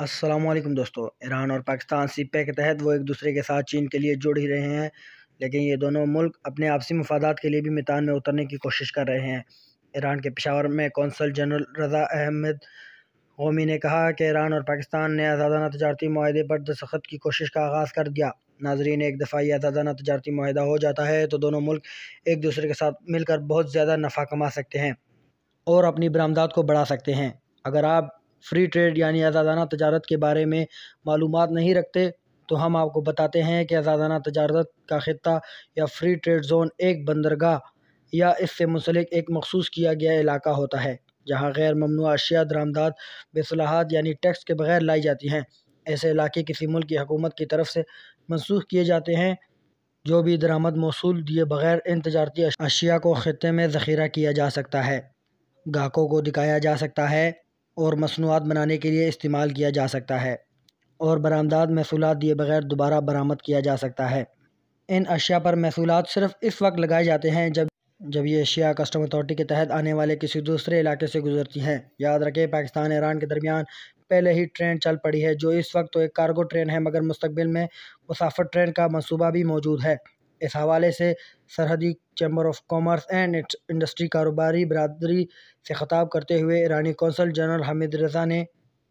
असलम दोस्तों ईरान और पाकिस्तान सीपे के तहत वो एक दूसरे के साथ चीन के लिए जुड़ ही रहे हैं लेकिन ये दोनों मुल्क अपने आपसी मफादात के लिए भी मैदान में उतरने की कोशिश कर रहे हैं ईरान के पेशावर में consul general Raza Ahmad Homi ने कहा कि ईरान और पाकिस्तान ने आज़ादाना तजारती माहे पर दस्तखत की कोशिश का आगाज़ कर दिया नाजरीन एक दफ़ा यह आज़ादाना तजारती माहा हो जाता है तो दोनों मुल्क एक दूसरे के साथ मिलकर बहुत ज़्यादा नफ़ा कमा सकते हैं और अपनी बरामदात को बढ़ा सकते हैं अगर आप फ्री ट्रेड यानी आज़ादाना तजारत के बारे में मालूम नहीं रखते तो हम आपको बताते हैं कि आज़ादाना तजारत का ख़त्ता या फ्री ट्रेड जोन एक बंदरगाह या इससे मुंसलिक एक मखसूस किया गया इलाका होता है जहाँ गैर ममनू अशिया दरामदाद बेसलाहत यानी टैक्स के बगैर लाई जाती हैं ऐसे इलाके किसी मुल्क की हकूमत की तरफ से मनसूख किए जाते हैं जो भी दरामद मौसू दिए बगैर इन तजारती अशिया को ख़त्े में ज़ख़ीरा किया जा सकता है गाहकों को दिखाया जा सकता है और मसनूआत बनाने के लिए इस्तेमाल किया जा सकता है और बरामदाद महसूलत दिए बगैर दोबारा बरामद किया जा सकता है इन अशिया पर महसूल सिर्फ इस वक्त लगाए जाते हैं जब जब ये अशिया कस्टम अथॉरिटी के तहत आने वाले किसी दूसरे इलाके से गुजरती हैं याद रखें पाकिस्तान ईरान के दरमियान पहले ही ट्रेन चल पड़ी है जो इस वक्त तो एक कार्गो ट्रेन है मगर मुस्तबिल में मुसाफर ट्रेन का मनसूबा भी मौजूद है इस हवाले से सरहदी chamber of commerce and industry कारोबारी बरदरी से ख़ताब करते हुए ईरानी कौंसल जनरल हामिद रज़ा ने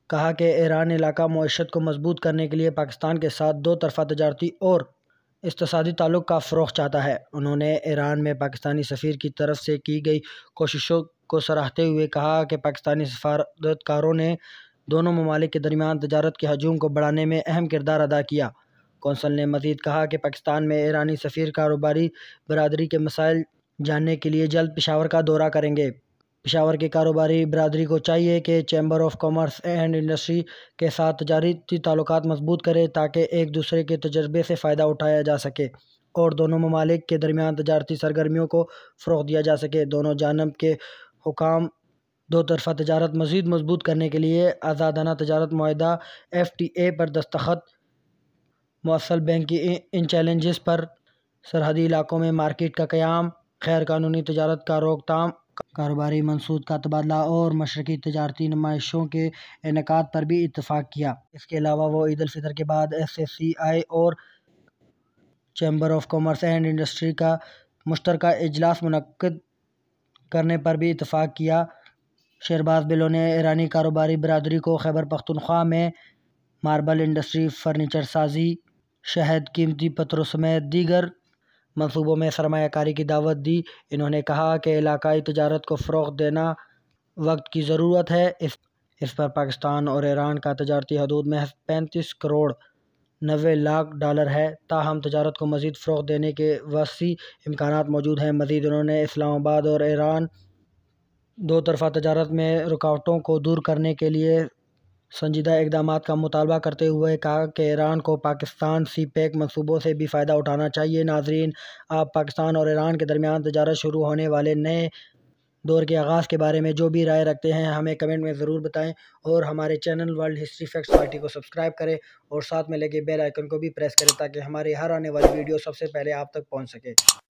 कहा कि ईरान इलाका मीशत को मजबूत करने के लिए पाकिस्तान के साथ दो तरफ़ा तजारती और इकतदी ताल्लुक का फ़रोग चाहता है उन्होंने ईरान में पाकिस्तानी सफ़ीर की तरफ से की गई कोशिशों को सराहते हुए कहा कि पाकिस्तानी सफारतकारों ने दोनों ममालिक के दरमियान तजारत के हजूम को बढ़ाने में अहम किरदार अदा किया कौंसल ने मजीद कहा कि पाकिस्तान में ईरानी सफ़ीर कारोबारी बरदरी के मसाइल जानने के लिए जल्द पिशावर का दौरा करेंगे पिशावर के कारोबारी बरदरी को चाहिए कि chamber of commerce and industry के साथ तजारती ताल्लुक मजबूत करे ताकि एक दूसरे के तजर्बे से फ़ायदा उठाया जा सके और दोनों ममालिक के दरमियान तजारती सरगर्मियों को फ़रोग दिया जा सके दोनों जानब के हुकाम दो तरफ़ा तजारत मज़ीद मजबूत करने के लिए आज़ादाना तजारत माहा एफ़ टी ए पर दस्तखत मौसल बैंक की इन चैलेंजेस पर सरहदी इलाकों में मार्केट का क़्याम गैर कानूनी तजारत का रोकथाम कारोबारी मनसूद का तबादला और मशरक़ी तजारती नुमाइशों के इनका पर भी इतफ़ाक़ किया इसके अलावा वो ईद फितर के बाद एस एस सी आई और chamber of commerce and industry का मुश्तरक अजलास मनद करने पर भी इतफ़ाक़ किया शेरबाज बिलों ने ईरानी कारोबारी बरदरी को खैबर पख्तनख्वा में मार्बल इंडस्ट्री फर्नीचर साजी शहद कीमती पत्रों समेत दीगर मनसूबों में सरमाकारी की दावत दी इन्होंने कहा कि इलाकई तजारत को फ़रोग देना वक्त की ज़रूरत है इस इस पर पाकिस्तान और ईरान का तजारती हदूद में पैंतीस करोड़ नबे लाख डॉलर है ताहम तजारत को मज़ीद फ़रोग देने के वसी इम्कान मौजूद हैं मज़ीद उन्होंने इस्लामाबाद और ईरान दो तरफ़ा तजारत में रुकावटों को दूर करने के लिए संजीदा इकदाम का मुतालबा करते हुए कहा कि ईरान को पाकिस्तान सी पैक मनसूबों से भी फ़ायदा उठाना चाहिए नाजरीन आप पाकिस्तान और ईरान के दरमियान तजारत शुरू होने वाले नए दौर के आगाज़ के बारे में जो भी राय रखते हैं हमें कमेंट में ज़रूर बताएं और हमारे channel world history facts party को सब्सक्राइब करें और साथ में लगे बेल आइकन को भी प्रेस करें ताकि हमारे हर आने वाली वीडियो सबसे पहले आप तक पहुंच सके